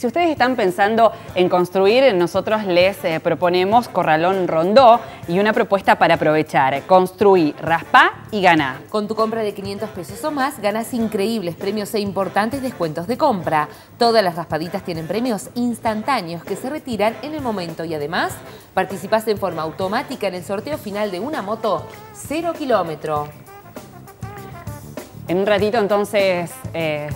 Si ustedes están pensando en construir, nosotros les eh, proponemos Corralón Rondó y una propuesta para aprovechar. Construí, raspa y ganá. Con tu compra de 500 pesos o más, ganas increíbles premios e importantes descuentos de compra. Todas las raspaditas tienen premios instantáneos que se retiran en el momento y además participas en forma automática en el sorteo final de una moto cero kilómetro. En un ratito entonces eh,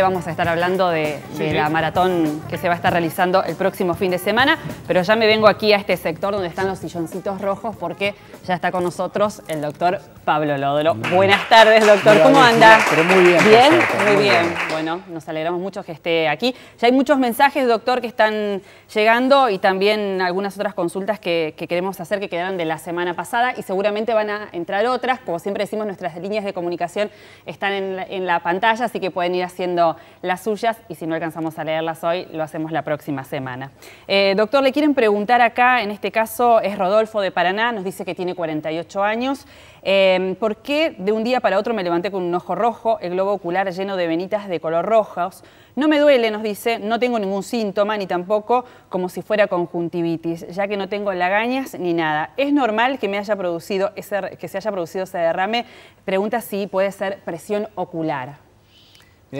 vamos a estar hablando de, la maratón que se va a estar realizando el próximo fin de semana, pero ya me vengo aquí a este sector donde están los silloncitos rojos porque ya está con nosotros el doctor Pablo Lodolo. Buenas tardes, doctor. ¿Cómo anda? muy bien. ¿Bien? Muy, bien. Bueno, nos alegramos mucho que esté aquí. Ya hay muchos mensajes, doctor, que están llegando y también algunas otras consultas que, queremos hacer que quedaron de la semana pasada y seguramente van a entrar otras. Como siempre decimos, nuestras líneas de comunicación están en la, pantalla, así que pueden ir haciendo las suyas y si no alcanzamos a leerlas hoy, lo hacemos la próxima semana. Eh, doctor, le quieren preguntar acá, en este caso es Rodolfo de Paraná, nos dice que tiene 48 años. Eh, ¿Por qué de un día para otro me levanté con un ojo rojo, el globo ocular lleno de venitas de color rojo? No me duele, nos dice, no tengo ningún síntoma ni tampoco como si fuera conjuntivitis, ya que no tengo lagañas ni nada. ¿Es normal que me haya producido que se haya producido ese derrame? Pregunta si puede ser presión ocular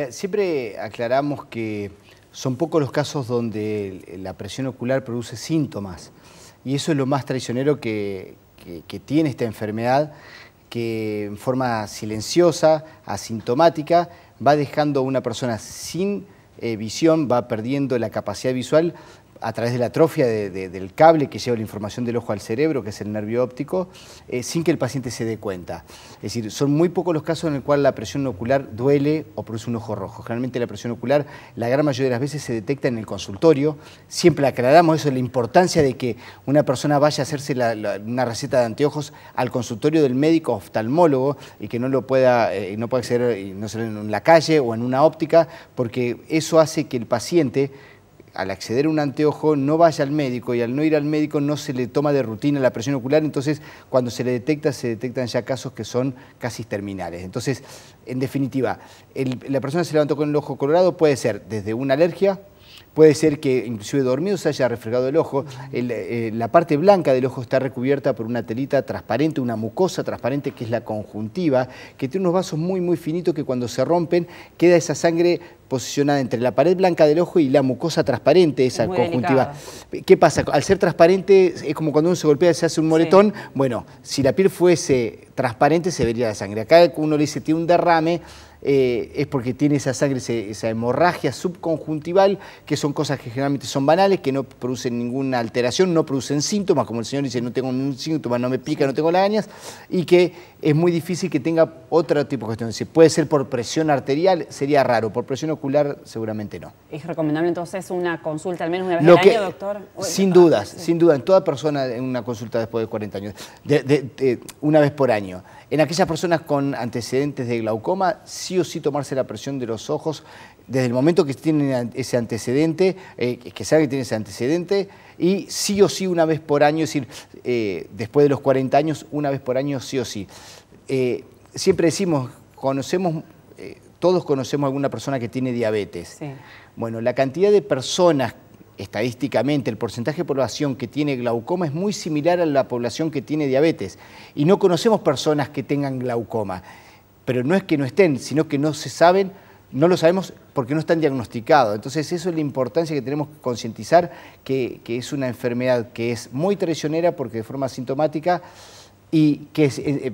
siempre aclaramos que son pocos los casos donde la presión ocular produce síntomas. Y eso es lo más traicionero que, tiene esta enfermedad, que en forma silenciosa, asintomática, va dejando a una persona sin eh, visión, va perdiendo la capacidad visual a través de la atrofia del cable que lleva la información del ojo al cerebro, que es el nervio óptico, eh, sin que el paciente se dé cuenta. Es decir, son muy pocos los casos en el cual la presión ocular duele o produce un ojo rojo. Generalmente la presión ocular, la gran mayoría de las veces se detecta en el consultorio. Siempre aclaramos eso, la importancia de que una persona vaya a hacerse una receta de anteojos al consultorio del médico oftalmólogo y que no lo pueda, eh, no pueda acceder eh, no en la calle o en una óptica, porque eso hace que el paciente al acceder a un anteojo no vaya al médico y al no ir al médico no se le toma de rutina la presión ocular, entonces cuando se le detecta se detectan ya casos que son casi terminales. Entonces, en definitiva, la persona se levantó con el ojo colorado puede ser desde una alergia, Puede ser que inclusive dormido se haya refregado el ojo. Eh, la parte blanca del ojo está recubierta por una telita transparente, una mucosa transparente que es la conjuntiva, que tiene unos vasos muy muy finitos que cuando se rompen queda esa sangre posicionada entre la pared blanca del ojo y la mucosa transparente, esa conjuntiva. ¿Qué pasa? Al ser transparente es como cuando uno se golpea y se hace un moretón. Bueno, si la piel fuese transparente se vería la sangre. Acá uno le dice tiene un derrame eh, es porque tiene esa sangre, esa hemorragia subconjuntival, que son cosas que generalmente son banales, que no producen ninguna alteración, no producen síntomas, como el señor dice, no tengo ningún síntoma, no me pica, no tengo lagañas, y que es muy difícil que tenga otro tipo de cuestión. Si puede ser por presión arterial, sería raro, por presión ocular seguramente no. ¿Es recomendable entonces una consulta al menos una vez al año, doctor? Sin dudas, sin duda, en toda persona en una consulta después de 40 años, de, una vez por año. En aquellas personas con antecedentes de glaucoma, sí o sí tomarse la presión de los ojos desde el momento que tienen ese antecedente, eh, que saben que tienen ese antecedente, y sí o sí una vez por año, es decir, eh, después de los 40 años, una vez por año sí o sí. Eh, siempre decimos, conocemos, todos conocemos a alguna persona que tiene diabetes. Bueno, la cantidad de personas estadísticamente el porcentaje de población que tiene glaucoma es muy similar a la población que tiene diabetes. Y no conocemos personas que tengan glaucoma, pero no es que no estén, sino que no se saben, no lo sabemos porque no están diagnosticados. Entonces eso es la importancia que tenemos que concientizar, que, es una enfermedad que es muy traicionera porque de forma sintomática y que eh, eh,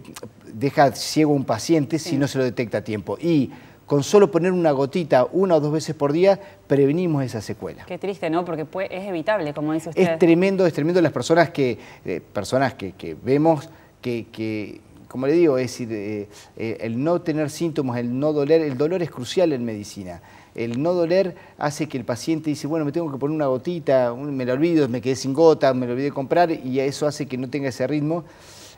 deja ciego a un paciente si no se lo detecta a tiempo. Y con solo poner una gotita una o dos veces por día, prevenimos esa secuela. Qué triste, ¿no? Porque es evitable, como dice usted. Es tremendo, es tremendo las personas que, eh, personas que, vemos que, como le digo, es decir, eh, eh, el no tener síntomas, el no doler, el dolor es crucial en medicina. El no doler hace que el paciente dice, bueno, me tengo que poner una gotita, me la olvido, me quedé sin gota, me la olvidé comprar, y eso hace que no tenga ese ritmo.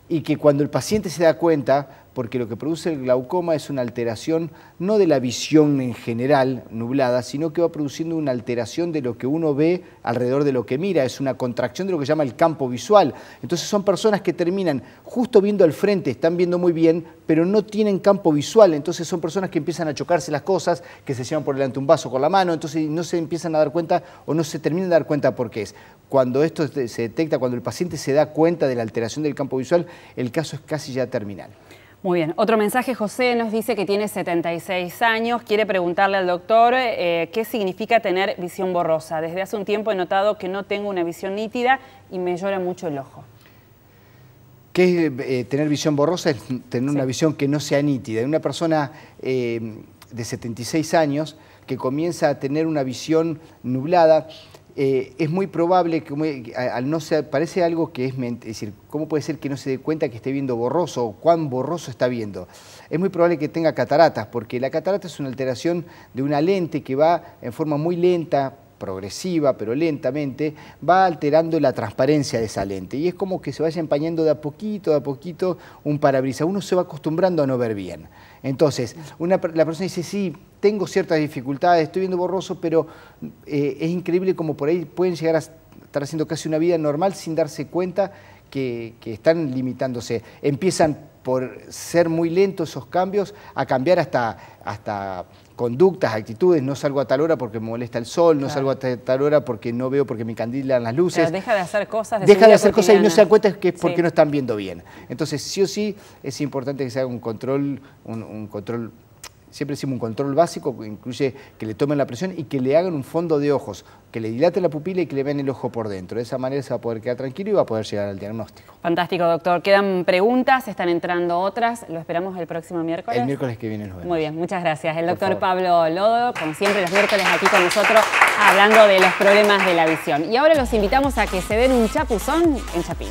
Y que cuando el paciente se da cuenta, porque lo que produce el glaucoma es una alteración no de la visión en general nublada, sino que va produciendo una alteración de lo que uno ve alrededor de lo que mira, es una contracción de lo que se llama el campo visual. Entonces son personas que terminan justo viendo al frente, están viendo muy bien, pero no tienen campo visual, entonces son personas que empiezan a chocarse las cosas, que se llevan por delante un vaso con la mano, entonces no se empiezan a dar cuenta o no se terminan de dar cuenta por qué es. Cuando esto se detecta, cuando el paciente se da cuenta de la alteración del campo visual, el caso es casi ya terminal. Muy bien. Otro mensaje, José nos dice que tiene 76 años. Quiere preguntarle al doctor eh, qué significa tener visión borrosa. Desde hace un tiempo he notado que no tengo una visión nítida y me llora mucho el ojo. ¿Qué es eh, tener visión borrosa? Es tener una visión que no sea nítida. Una persona eh, de 76 años que comienza a tener una visión nublada eh, es muy probable que al no ser. parece algo que es, es decir, ¿cómo puede ser que no se dé cuenta que esté viendo borroso o cuán borroso está viendo? Es muy probable que tenga cataratas, porque la catarata es una alteración de una lente que va en forma muy lenta progresiva, pero lentamente, va alterando la transparencia de esa lente. Y es como que se vaya empañando de a poquito, de a poquito, un parabrisas. Uno se va acostumbrando a no ver bien. Entonces, la persona dice, sí, tengo ciertas dificultades, estoy viendo borroso, pero eh, es increíble como por ahí pueden llegar a estar haciendo casi una vida normal sin darse cuenta que, que están limitándose. Empiezan por ser muy lentos esos cambios a cambiar hasta, hasta conductas, actitudes, no salgo a tal hora porque me molesta el sol, no salgo a tal hora porque no veo porque me candilan las luces. deja de hacer cosas. deja de hacer cosas y no se dan cuenta que es porque no están viendo bien. Entonces, sí o sí, es importante que se haga un control, un control siempre hicimos un control básico que incluye que le tomen la presión y que le hagan un fondo de ojos, que le dilate la pupila y que le vean el ojo por dentro. De esa manera se va a poder quedar tranquilo y va a poder llegar al diagnóstico. Fantástico, doctor. Quedan preguntas, están entrando otras. Lo esperamos el próximo miércoles. El miércoles que viene el vemos. Muy bien, muchas gracias. El doctor Pablo Lodo, como siempre, los miércoles aquí con nosotros hablando de los problemas de la visión. Y ahora los invitamos a que se den un chapuzón en Chapín